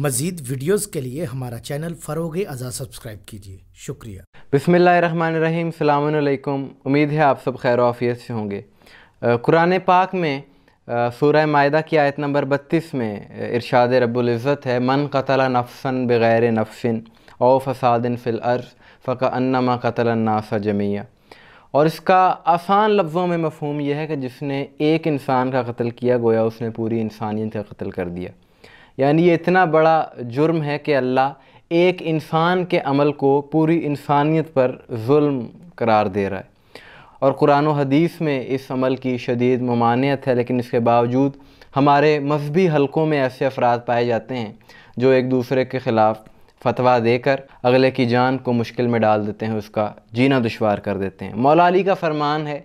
मजीद videos के लिए हमारा चैनल फ़रोग अज़ा सब्सक्राइब कीजिए शुक्रिया बसमीम अल्लाम उम्मीद है आप सब खैर आफियत से होंगे कुरान पाक में सूरह मायदा की आयत नंबर बत्तीस में इरशाद रबुल्ज़त है मन कतला नफसन बग़ैर नफसिन ओ फसादिन फ़िल फ़क अनमा कतल नासा जमिया और इसका आसान लफ्ज़ों में मफहूम यह है कि जिसने एक इंसान का कत्ल किया गोया उसने पूरी इंसानियत का कत्ल कर दिया यानी ये इतना बड़ा जुर्म है कि अल्लाह एक इंसान के अमल को पूरी इंसानियत पर जुल्म करार दे रहा है और कुरान हदीस में इस अमल की शदीद ममानियत है लेकिन इसके बावजूद हमारे मजहबी हलकों में ऐसे अफराद पाए जाते हैं जो एक दूसरे के ख़िलाफ़ फतवा देकर अगले की जान को मुश्किल में डाल देते हैं उसका जीना दुशवार कर देते हैं मौला अली का फरमान है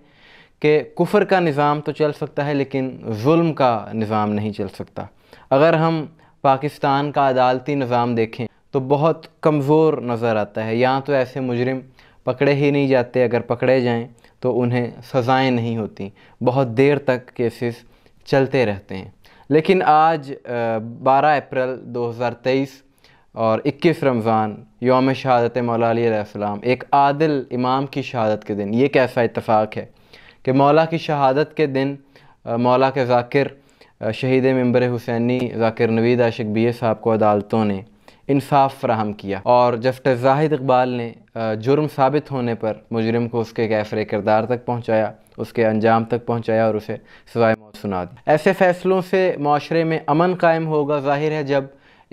कि कुफर का निज़ाम तो चल सकता है लेकिन जुल्म का निज़ाम नहीं चल सकता अगर हम पाकिस्तान का अदालती निज़ाम देखें तो बहुत कमज़ोर नज़र आता है यहाँ तो ऐसे मुजरिम पकड़े ही नहीं जाते अगर पकड़े जाएं तो उन्हें सज़ाएं नहीं होती बहुत देर तक केसेस चलते रहते हैं लेकिन आज 12 अप्रैल 2023 और 21 रमज़ान योम शहादत मौलाम एक आदिल इमाम की शहादत के दिन ये कैसा इतफ़ाक़ है कि मौला की शहादत के दिन मौला के जाकिर शहीद मम्बर हुसैनी जाकिर नवीद आशिक बी साहब को अदालतों ने इंसाफ फ्राहम किया और जस्टिस जाहिद इकबाल ने जुर्म साबित होने पर मुजरम को उसके कैफरे किरदार तक पहुँचाया उसके अंजाम तक पहुँचाया और उसे सजाए मौत सुना दी ऐसे फ़ैसलों से माशरे में अमन कायम होगा जाहिर है जब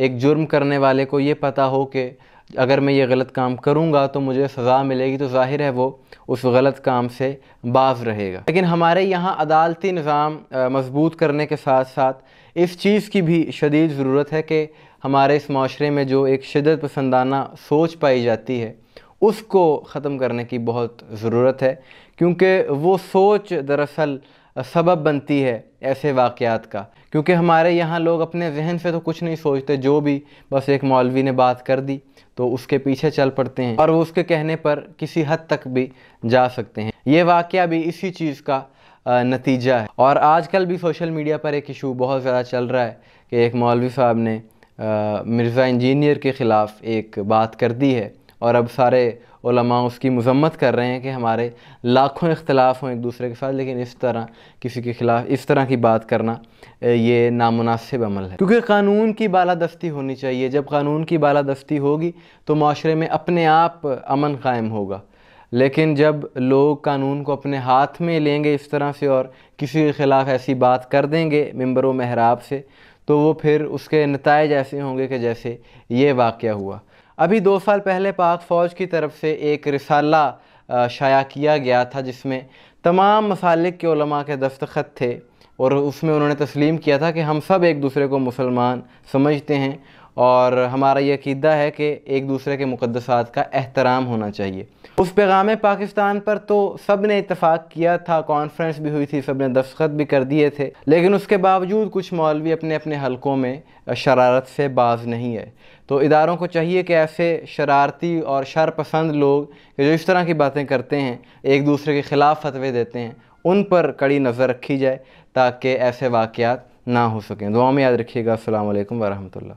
एक जुर्म करने वाले को ये पता हो कि अगर मैं ये गलत काम करूँगा तो मुझे सज़ा मिलेगी तो ज़ाहिर है वो उस गलत काम से बाज रहेगा लेकिन हमारे यहाँ अदालती निज़ाम मजबूत करने के साथ साथ इस चीज़ की भी शदीद ज़रूरत है कि हमारे इस माशरे में जो एक शदत पसंदाना सोच पाई जाती है उसको ख़त्म करने की बहुत ज़रूरत है क्योंकि वो सोच दरअसल सबब बनती है ऐसे वाक़ात का क्योंकि हमारे यहाँ लोग अपने जहन से तो कुछ नहीं सोचते जो भी बस एक मौलवी ने बात कर दी तो उसके पीछे चल पड़ते हैं और वो उसके कहने पर किसी हद तक भी जा सकते हैं ये वाक़ भी इसी चीज़ का नतीजा है और आजकल भी सोशल मीडिया पर एक इशू बहुत ज़्यादा चल रहा है कि एक मौलवी साहब ने मिर्ज़ा इंजीनियर के ख़िलाफ़ एक बात कर दी है और अब सारे उलमा उसकी मजम्मत कर रहे हैं कि हमारे लाखों इख्तलाफ हों एक दूसरे के साथ लेकिन इस तरह किसी के ख़िलाफ़ इस तरह की बात करना ये नामनासिब अमल है क्योंकि कानून की बालादस्ती होनी चाहिए जब कानून की बालादस्ती होगी तो माशरे में अपने आप अमन कायम होगा लेकिन जब लोग कानून को अपने हाथ में लेंगे इस तरह से और किसी के ख़िलाफ़ ऐसी बात कर देंगे मंबर महराब से तो वो फिर उसके नतज ऐसे होंगे कि जैसे ये वाक़ हुआ अभी दो साल पहले पाक फ़ौज की तरफ से एक रिसाला शाया किया गया था जिसमें तमाम मसालिक के उलमा के दस्तखत थे और उसमें उन्होंने तस्लीम किया था कि हम सब एक दूसरे को मुसलमान समझते हैं और हमारा ये अकीदा है कि एक दूसरे के मुकदसात का एहतराम होना चाहिए उस पैगाम पाकिस्तान पर तो सब ने इतफ़ाक़ किया था कॉन्फ्रेंस भी हुई थी सब ने दस्खत भी कर दिए थे लेकिन उसके बावजूद कुछ मौलवी अपने अपने हलकों में शरारत से बाज नहीं है तो इदारों को चाहिए कि ऐसे शरारती और शरपसंद लोग जो इस तरह की बातें करते हैं एक दूसरे के ख़िलाफ़ फतवे देते हैं उन पर कड़ी नज़र रखी जाए ताकि ऐसे वाक़ ना हो सकें दुआ में याद रखिएगा असल वरहमल